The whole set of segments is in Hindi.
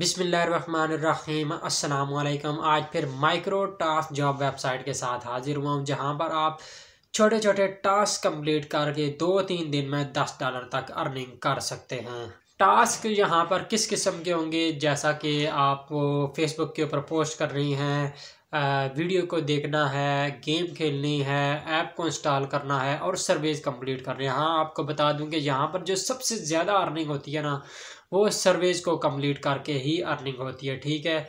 अस्सलाम वालेकुम आज फिर माइक्रो टास्क जॉब वेबसाइट के साथ हाजिर हुआ हूँ जहाँ पर आप छोटे छोटे टास्क कंप्लीट करके दो तीन दिन में दस डॉलर तक अर्निंग कर सकते हैं टास्क यहाँ पर किस किस्म के होंगे जैसा कि आप फेसबुक के ऊपर पोस्ट कर रही हैं वीडियो को देखना है गेम खेलनी है ऐप को इंस्टॉल करना है और सर्वेज कंप्लीट करनी है हाँ आपको बता दूं कि यहाँ पर जो सबसे ज़्यादा अर्निंग होती है ना वो सर्वेज को कंप्लीट करके ही अर्निंग होती है ठीक है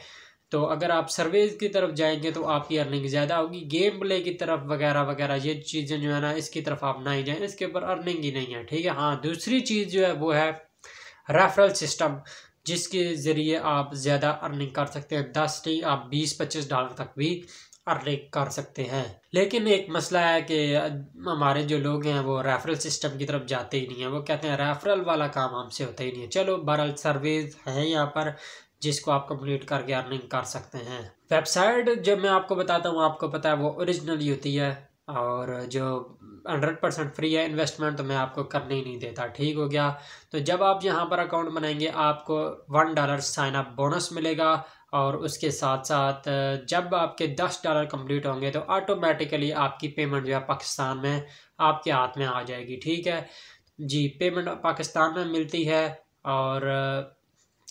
तो अगर आप सर्वेज की तरफ जाएंगे तो आपकी अर्निंग ज़्यादा होगी गेम प्ले की तरफ वगैरह वगैरह ये चीज़ें जो है ना इसकी तरफ आप ना ही जाएँ इसके ऊपर अर्निंग ही नहीं है ठीक है हाँ दूसरी चीज़ जो है वो है रेफरल सिस्टम जिसके ज़रिए आप ज़्यादा अर्निंग कर सकते हैं दस नहीं आप बीस पच्चीस डॉलर तक भी अर्निंग कर सकते हैं लेकिन एक मसला है कि हमारे जो लोग हैं वो रेफरल सिस्टम की तरफ जाते ही नहीं हैं वो कहते हैं रेफरल वाला काम हमसे होता ही नहीं है चलो बहरअल सर्विस है यहाँ पर जिसको आप कंप्लीट करके अर्निंग कर सकते हैं वेबसाइट जो मैं आपको बताता हूँ आपको पता है वो ओरिजिनल ही होती है और जो हंड्रेड परसेंट फ्री है इन्वेस्टमेंट तो मैं आपको करने ही नहीं देता ठीक हो गया तो जब आप यहाँ पर अकाउंट बनाएंगे आपको one dollar sign up bonus मिलेगा और उसके साथ साथ जब आपके दस डॉलर कंप्लीट होंगे तो ऑटोमेटिकली आपकी पेमेंट जो है पाकिस्तान में आपके हाथ में आ जाएगी ठीक है जी पेमेंट पाकिस्तान में मिलती है और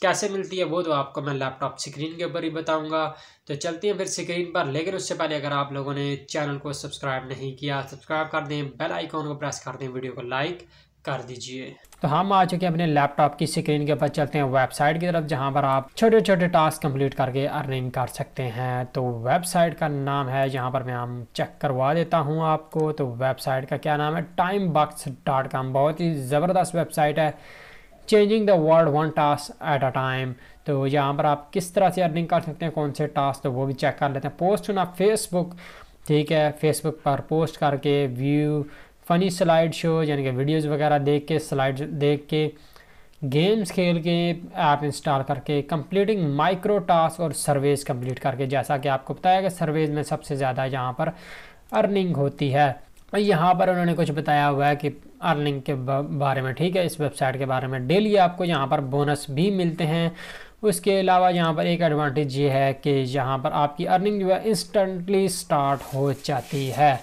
कैसे मिलती है वो तो आपको मैं लैपटॉप स्क्रीन के ऊपर ही बताऊंगा तो चलते हैं फिर स्क्रीन पर लेकिन उससे पहले अगर आप लोगों ने चैनल को सब्सक्राइब नहीं किया सब्सक्राइब कर दें बेल आइकॉन को प्रेस कर दें वीडियो को लाइक कर दीजिए तो हम आ चुके हैं अपने लैपटॉप की स्क्रीन के ऊपर चलते हैं वेबसाइट की तरफ जहाँ पर आप छोटे छोटे टास्क कंप्लीट करके अर्निंग कर सकते हैं तो वेबसाइट का नाम है जहाँ पर मैं हम चेक करवा देता हूँ आपको तो वेबसाइट का क्या नाम है टाइम बक्स बहुत ही ज़बरदस्त वेबसाइट है changing the world one task at a time तो यहाँ पर आप किस तरह से अर्निंग कर सकते हैं कौन से टास्क तो वो भी चेक कर लेते हैं पोस्ट ना फेसबुक ठीक है फेसबुक पर पोस्ट करके व्यू फनी स्लाइड शो यानी कि वीडियोज़ वगैरह देख के स्लाइड देख के गेम्स खेल के ऐप इंस्टॉल करके कंप्लीटिंग माइक्रो टास्क और सर्वेज कंप्लीट करके जैसा कि आपको बताया कि सर्वेज में सबसे ज़्यादा यहाँ पर अर्निंग होती है यहाँ पर उन्होंने कुछ बताया हुआ है कि अर्निंग के बारे में ठीक है इस वेबसाइट के बारे में डेली आपको यहाँ पर बोनस भी मिलते हैं उसके अलावा यहाँ पर एक एडवांटेज ये है कि यहाँ पर आपकी अर्निंग जो है इंस्टेंटली स्टार्ट हो जाती है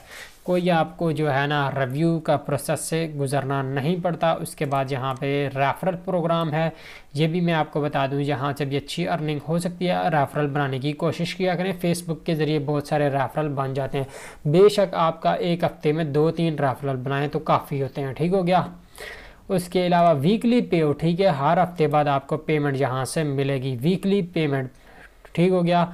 कोई आपको जो है ना रिव्यू का प्रोसेस से गुज़रना नहीं पड़ता उसके बाद यहाँ पे रेफरल प्रोग्राम है ये भी मैं आपको बता दूँ यहाँ से भी अच्छी अर्निंग हो सकती है रेफरल बनाने की कोशिश किया करें फेसबुक के ज़रिए बहुत सारे रेफरल बन जाते हैं बेशक आपका एक हफ़्ते में दो तीन रेफरल बनाएं तो काफ़ी होते हैं ठीक हो गया उसके अलावा वीकली पे हो ठीक है हर हफ्ते बाद आपको पेमेंट यहाँ से मिलेगी वीकली पेमेंट ठीक हो गया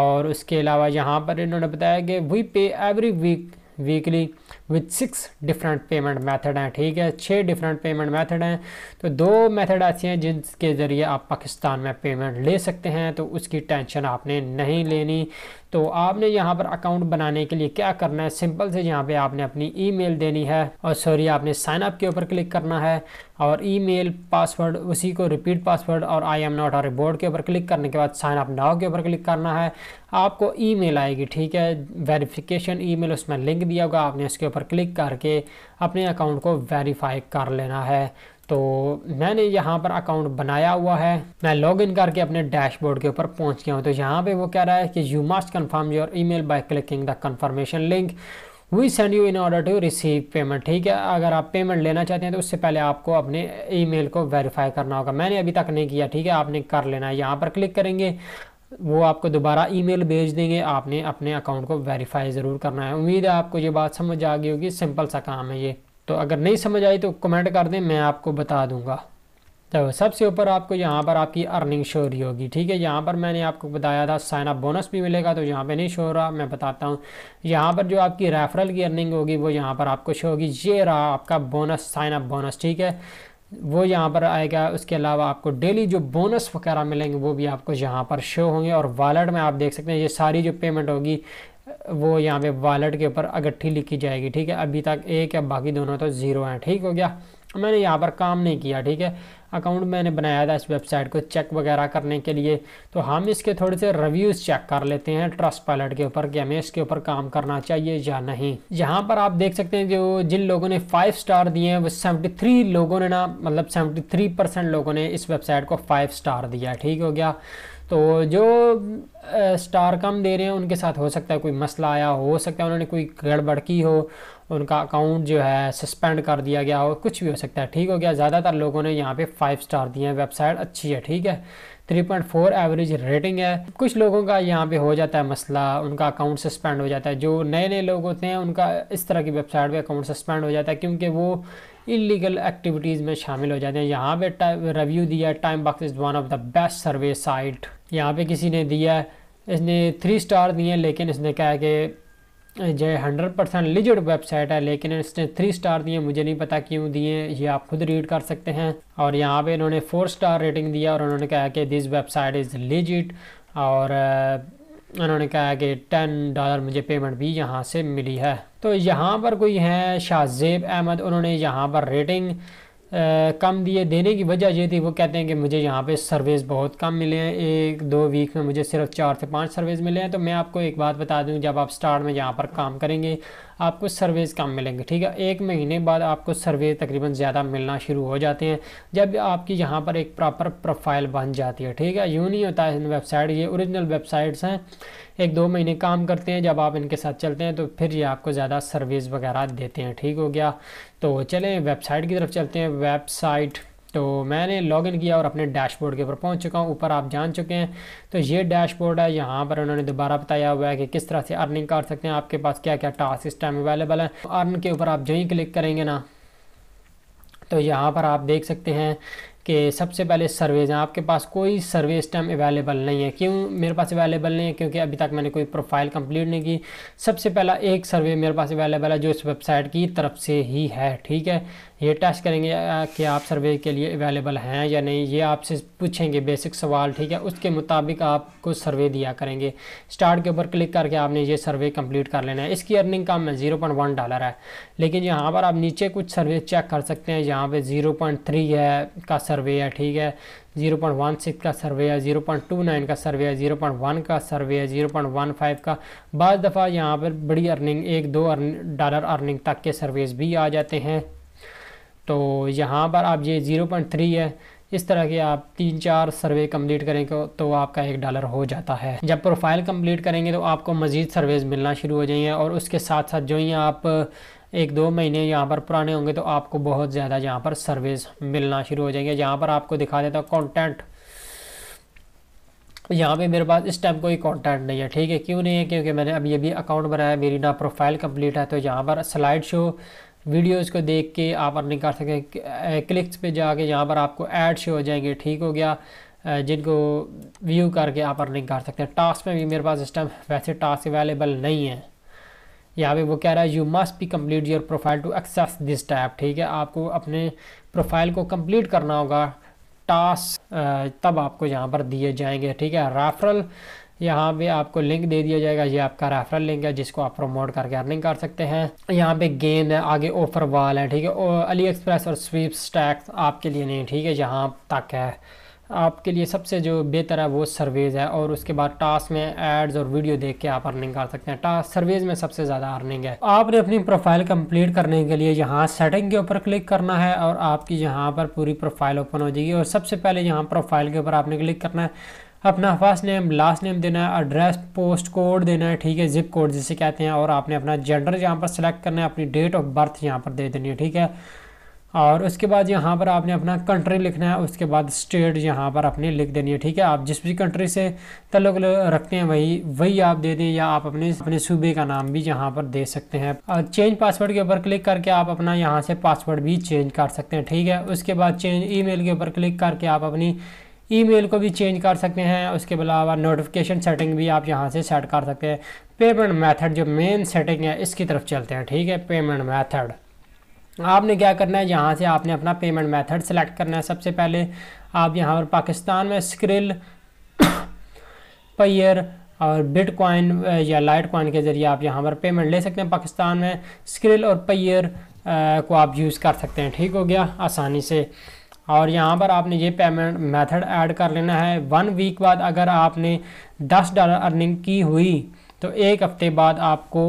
और उसके अलावा यहाँ पर इन्होंने बताया कि we pay every week weekly with six different payment method हैं ठीक है छः डिफरेंट पेमेंट मेथड हैं तो दो मेथड ऐसी हैं जिनके ज़रिए आप पाकिस्तान में पेमेंट ले सकते हैं तो उसकी टेंशन आपने नहीं लेनी तो आपने यहाँ पर अकाउंट बनाने के लिए क्या करना है सिंपल से यहाँ पे आपने अपनी ईमेल देनी है और सॉरी आपने साइन अप के ऊपर क्लिक करना है और ईमेल पासवर्ड उसी को रिपीट पासवर्ड और आई एम नॉट और बोर्ड के ऊपर क्लिक करने के बाद साइन अप नाव के ऊपर क्लिक करना है आपको ईमेल आएगी ठीक है वेरिफिकेशन ईमेल उसमें लिंक दिया होगा आपने उसके ऊपर क्लिक करके अपने अकाउंट को वेरीफाई कर लेना है तो मैंने यहाँ पर अकाउंट बनाया हुआ है मैं लॉगिन करके अपने डैशबोर्ड के ऊपर पहुँच गया हूँ तो यहाँ पे वो कह रहा है कि you must confirm your email by clicking the confirmation link we send you in order to receive payment ठीक है अगर आप पेमेंट लेना चाहते हैं तो उससे पहले आपको अपने ईमेल को वेरीफाई करना होगा मैंने अभी तक नहीं किया ठीक है आपने कर लेना है यहाँ पर क्लिक करेंगे वो आपको दोबारा ईमेल भेज देंगे आपने अपने अकाउंट को वेरीफाई ज़रूर करना है उम्मीद है आपको ये बात समझ आ गई होगी सिंपल सा काम है ये तो अगर नहीं समझ आई तो कमेंट कर दें मैं आपको बता दूंगा तो सबसे ऊपर आपको यहाँ पर आपकी अर्निंग शो रही होगी ठीक है यहाँ पर मैंने आपको बताया था साइन अप बोनस भी मिलेगा तो यहाँ पे नहीं शो रहा मैं बताता हूँ यहाँ पर जो आपकी रेफरल की अर्निंग होगी वो यहाँ पर आपको शो होगी ये रहा आपका बोनस साइन अप बोनस ठीक है वो यहाँ पर आएगा उसके अलावा आपको डेली जो बोनस वगैरह मिलेंगे वो भी आपको यहाँ पर शो होंगे और वॉलेट में आप देख सकते हैं ये सारी जो पेमेंट होगी वो यहाँ पे वॉलेट के ऊपर अगट्ठी लिखी जाएगी ठीक है अभी तक एक या बाकी दोनों तो ज़ीरो हैं ठीक हो गया मैंने यहाँ पर काम नहीं किया ठीक है अकाउंट मैंने बनाया था इस वेबसाइट को चेक वगैरह करने के लिए तो हम इसके थोड़े से रिव्यूज़ चेक कर लेते हैं ट्रस्ट पायलट के ऊपर कि हमें इसके ऊपर काम करना चाहिए या नहीं यहाँ पर आप देख सकते हैं जो जिन लोगों ने फाइव स्टार दिए हैं वो सेवेंटी थ्री लोगों ने ना मतलब सेवेंटी थ्री परसेंट लोगों ने इस वेबसाइट को फाइव स्टार दिया ठीक हो गया तो जो स्टार कम दे रहे हैं उनके साथ हो सकता है कोई मसला आया हो सकता है उन्होंने कोई गड़बड़ की हो उनका अकाउंट जो है सस्पेंड कर दिया गया हो कुछ भी हो सकता है ठीक हो गया ज़्यादातर लोगों ने यहाँ पे फाइव स्टार दिए हैं वेबसाइट अच्छी है ठीक है 3.4 एवरेज रेटिंग है कुछ लोगों का यहाँ पे हो जाता है मसला उनका अकाउंट सस्पेंड हो जाता है जो नए नए लोग होते हैं उनका इस तरह की वेबसाइट पे अकाउंट सस्पेंड हो जाता है क्योंकि वो इलीगल एक्टिविटीज़ में शामिल हो जाते हैं यहाँ पे रिव्यू दिया TimeBucks is one of the best survey site यहाँ पर किसी ने दिया इसने थ्री स्टार दिए लेकिन इसने कहा कि जो हंड्रेड परसेंट लिजिट वेबसाइट है लेकिन इसने थ्री स्टार दिए मुझे नहीं पता क्यों दिए ये आप खुद रीड कर सकते हैं और यहाँ पे इन्होंने फोर स्टार रेटिंग दिया और उन्होंने कहा कि दिस वेबसाइट इज़ लिजिट और उन्होंने कहा कि टेन डॉलर मुझे पेमेंट भी यहाँ से मिली है तो यहाँ पर कोई है शाहजेब अहमद उन्होंने यहाँ पर रेटिंग कम दिए देने की वजह ये थी वो कहते हैं कि मुझे यहाँ पे सर्विस बहुत कम मिले हैं एक दो वीक में मुझे सिर्फ चार से पांच सर्विस मिले हैं तो मैं आपको एक बात बता दूँ जब आप स्टार्ट में यहाँ पर काम करेंगे आपको सर्विस कम मिलेंगे ठीक है एक महीने बाद आपको सर्वे तकरीबन ज़्यादा मिलना शुरू हो जाते हैं जब आपकी यहाँ पर एक प्रॉपर प्रोफाइल बन जाती है ठीक है यूँ नहीं होता है इन वेबसाइट ये औरिजिनल वेबसाइट्स हैं एक दो महीने काम करते हैं जब आप इनके साथ चलते हैं तो फिर ये आपको ज़्यादा सर्विस वगैरह देते हैं ठीक हो गया तो चलें वेबसाइट की तरफ चलते हैं वेबसाइट तो मैंने लॉगिन किया और अपने डैशबोर्ड के ऊपर पहुंच चुका हूं ऊपर आप जान चुके हैं तो ये डैशबोर्ड है यहाँ पर उन्होंने दोबारा बताया हुआ है कि किस तरह से अर्निंग कर सकते हैं आपके पास क्या क्या टास्क इस टाइम अवेलेबल है अर्न के ऊपर आप जो ही क्लिक करेंगे ना तो यहाँ पर आप देख सकते हैं कि सबसे पहले सर्वेज हैं आपके पास कोई सर्वे इस टाइम अवेलेबल नहीं है क्यों मेरे पास अवेलेबल नहीं है क्योंकि अभी तक मैंने कोई प्रोफाइल कंप्लीट नहीं की सबसे पहला एक सर्वे मेरे पास अवेलेबल है जो इस वेबसाइट की तरफ से ही है ठीक है ये टेस्ट करेंगे कि आप सर्वे के लिए अवेलेबल हैं या नहीं ये आपसे पूछेंगे बेसिक सवाल ठीक है उसके मुताबिक आपको सर्वे दिया करेंगे स्टार्ट के ऊपर क्लिक करके आपने ये सर्वे कंप्लीट कर लेना है इसकी अर्निंग कम है ज़ीरो पॉइंट वन डॉलर है लेकिन यहाँ पर आप नीचे कुछ सर्वे चेक कर सकते हैं यहाँ पे 0.3 है का सर्वे है ठीक है 0.16 का सर्वे है 0.29 का सर्वे है 0.1 का सर्वे है 0.15 का बाद दफ़ा यहाँ पर बड़ी अर्निंग एक दो डॉलर अर्निंग तक के सर्वेज भी आ जाते हैं तो यहाँ पर आप ये 0.3 है इस तरह के आप तीन चार सर्वे कंप्लीट करेंगे तो आपका एक डॉलर हो जाता है जब प्रोफाइल कंप्लीट करेंगे तो आपको मज़ीद सर्वेज मिलना शुरू हो जाएंगे और उसके साथ साथ जो ही आप एक दो महीने यहाँ पर पुराने होंगे तो आपको बहुत ज़्यादा यहाँ पर सर्विस मिलना शुरू हो जाएंगे यहाँ पर आपको दिखा देता हूँ कॉन्टेंट यहाँ पे मेरे पास इस टाइम कोई कॉन्टेंट नहीं है ठीक है क्यों नहीं है क्योंकि मैंने अभी अभी अकाउंट बनाया मेरी ना प्रोफाइल कंप्लीट है तो यहाँ पर स्लाइड शो वीडियोज़ को देख के आप अर्निंग कर सकें क्लिक्स पर जाके यहाँ पर आपको एड शो हो जाएंगे ठीक हो गया जिनको व्यू करके आप अर्निंग कर सकते हैं टास्क में भी मेरे पास इस टाइम वैसे टास्क अवेलेबल नहीं है यहाँ पे वो कह रहा है you must be complete your profile to access this tap ठीक है आपको अपने प्रोफाइल को कम्प्लीट करना होगा टास्क तब आपको यहाँ पर दिए जाएंगे ठीक है रेफरल यहाँ पे आपको लिंक दे दिया जाएगा ये आपका रेफरल लिंक है जिसको आप प्रमोट करके अर्निंग कर सकते हैं यहाँ पे गेन है आगे ऑफर वाल है ठीक है अली एक्सप्रेस और स्वीप स्टैक्स आपके लिए नहीं ठीक है यहाँ तक है आपके लिए सबसे जो बेहतर है वो सर्वेज है और उसके बाद टास्क में एड्स और वीडियो देख के आप अर्निंग कर सकते हैं टास्क सर्वेज में सबसे ज़्यादा अर्निंग है आपने अपनी प्रोफाइल कंप्लीट करने के लिए यहाँ सेटिंग के ऊपर क्लिक करना है और आपकी यहाँ पर पूरी प्रोफाइल ओपन हो जाएगी और सबसे पहले यहाँ प्रोफाइल के ऊपर आपने क्लिक करना है अपना फर्स्ट नेम लास्ट नेम देना है एड्रेस पोस्ट कोड देना है ठीक है जिप कोड जिसे कहते हैं और आपने अपना जेंडर यहाँ पर सिलेक्ट करना है अपनी डेट ऑफ बर्थ यहाँ पर दे देनी है ठीक है और उसके बाद यहाँ पर आपने अपना कंट्री लिखना है उसके बाद स्टेट यहाँ पर अपने लिख देनी है ठीक है आप जिस भी कंट्री से तल्लुक रखते हैं वही वही आप दे दें या आप अपने अपने सूबे का नाम भी यहाँ पर दे सकते हैं और चेंज पासवर्ड के ऊपर क्लिक करके आप अपना यहाँ से पासवर्ड भी चेंज कर सकते हैं ठीक है उसके बाद चेंज ई के ऊपर क्लिक करके आप अपनी ईमेल को भी चेंज कर सकते हैं उसके अलावा नोटिफिकेशन सेटिंग भी आप यहाँ से सेट कर सकते हैं पेमेंट मेथड जो मेन सेटिंग है इसकी तरफ चलते हैं ठीक है पेमेंट मेथड हम्म। आपने क्या करना है यहाँ से आपने अपना पेमेंट मेथड सेलेक्ट करना है सबसे पहले आप यहाँ पर पाकिस्तान में स्क्रिल पेयर और बिट कॉइन या लाइट कॉइन के ज़रिए आप यहाँ पर पेमेंट ले सकते हैं पाकिस्तान में स्क्रिल और पेयर को आप यूज़ कर सकते हैं ठीक हो गया आसानी से और यहाँ पर आपने ये पेमेंट मेथड ऐड कर लेना है वन वीक बाद अगर आपने दस डॉलर अर्निंग की हुई तो एक हफ़्ते बाद आपको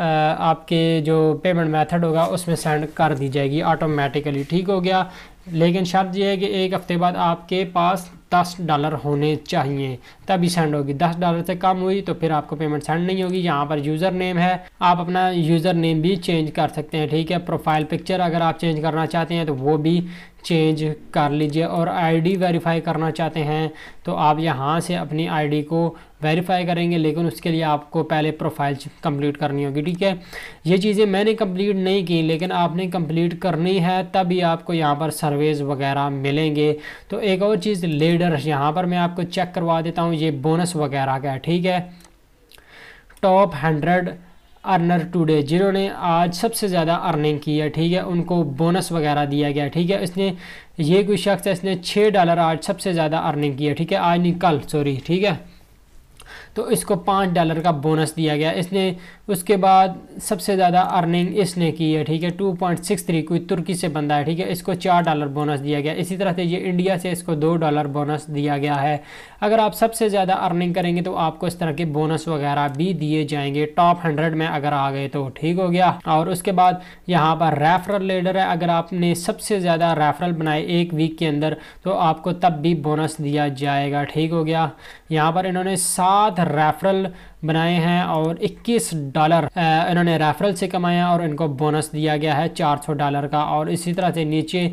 आपके जो पेमेंट मेथड होगा उसमें सेंड कर दी जाएगी ऑटोमेटिकली ठीक हो गया लेकिन शर्त यह है कि एक हफ़्ते बाद आपके पास दस डॉलर होने चाहिए तभी सेंड होगी दस डॉलर से कम हुई तो फिर आपको पेमेंट सेंड नहीं होगी यहाँ पर यूज़र नेम है आप अपना यूज़र नेम भी चेंज कर सकते हैं ठीक है प्रोफाइल पिक्चर अगर आप चेंज करना चाहते हैं तो वो भी चेंज कर लीजिए और आईडी वेरीफाई करना चाहते हैं तो आप यहाँ से अपनी आईडी को वेरीफाई करेंगे लेकिन उसके लिए आपको पहले प्रोफाइल कंप्लीट करनी होगी ठीक है ये चीज़ें मैंने कंप्लीट नहीं की लेकिन आपने कंप्लीट करनी है तभी आपको यहाँ पर सर्वेज वगैरह मिलेंगे तो एक और चीज़ लीडर यहाँ पर मैं आपको चेक करवा देता हूँ ये बोनस वगैरह का है ठीक है टॉप हंड्रेड अर्नर टुडे जिन्होंने आज सबसे ज़्यादा अर्निंग की है ठीक है उनको बोनस वगैरह दिया गया ठीक है इसने ये कोई शख्स है इसने छः डॉलर आज सबसे ज़्यादा अर्निंग की है ठीक है आज नहीं कल सॉरी ठीक है तो इसको पाँच डॉलर का बोनस दिया गया इसने उसके बाद सबसे ज़्यादा अर्निंग इसने की है ठीक है टू पॉइंट सिक्स थ्री कोई तुर्की से बंदा है ठीक है इसको चार डॉलर बोनस दिया गया इसी तरह से ये इंडिया से इसको दो डॉलर बोनस दिया गया है अगर आप सबसे ज़्यादा अर्निंग करेंगे तो आपको इस तरह के बोनस वगैरह भी दिए जाएंगे टॉप हंड्रेड में अगर आ गए तो ठीक हो गया और उसके बाद यहाँ पर रेफरल लेडर है अगर आपने सबसे ज़्यादा रेफरल बनाए एक वीक के अंदर तो आपको तब भी बोनस दिया जाएगा ठीक हो गया यहाँ पर इन्होंने सात रेफरल बनाए हैं और 21 डॉलर इन्होंने रेफरल से कमाया और इनको बोनस दिया गया है 400 डॉलर का और इसी तरह से नीचे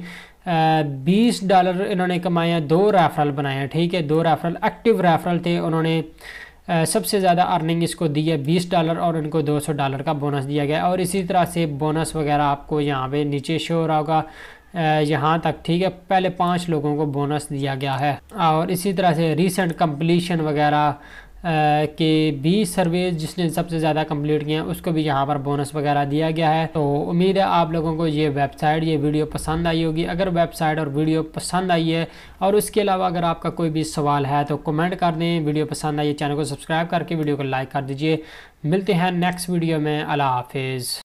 बीस डॉलर इन्होंने कमाया दो रेफरल बनाए ठीक है दो रेफरल एक्टिव रेफरल थे उन्होंने सबसे ज़्यादा अर्निंग इसको दी है बीस डॉलर और इनको दो सौ डॉलर का बोनस दिया गया और इसी तरह से बोनस वगैरह आपको यहाँ पे नीचे शो हो रहा होगा यहाँ तक ठीक है पहले पाँच लोगों को बोनस दिया गया है और इसी तरह से रिसेंट कम्पलीशन वगैरह के 20 सर्वे जिसने सबसे ज़्यादा कंप्लीट किए हैं उसको भी यहाँ पर बोनस वगैरह दिया गया है तो उम्मीद है आप लोगों को ये वेबसाइट ये वीडियो पसंद आई होगी अगर वेबसाइट और वीडियो पसंद आई है और उसके अलावा अगर आपका कोई भी सवाल है तो कमेंट कर दें वीडियो पसंद आई चैनल को सब्सक्राइब करके वीडियो को लाइक कर दीजिए मिलते हैं नेक्स्ट वीडियो में अला हाफिज़